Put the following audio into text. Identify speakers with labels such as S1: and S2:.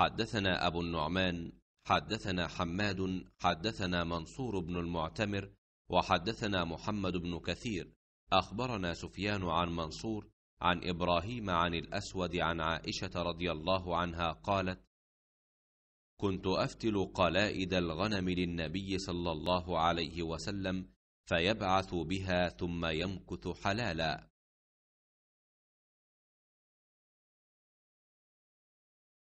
S1: حدثنا أبو النعمان
S2: حدثنا حماد حدثنا منصور بن المعتمر وحدثنا محمد بن كثير أخبرنا سفيان عن منصور عن إبراهيم عن الأسود عن عائشة رضي الله عنها قالت كنت أفتل قلائد الغنم للنبي صلى الله عليه وسلم فيبعث
S1: بها ثم يمكث حلالا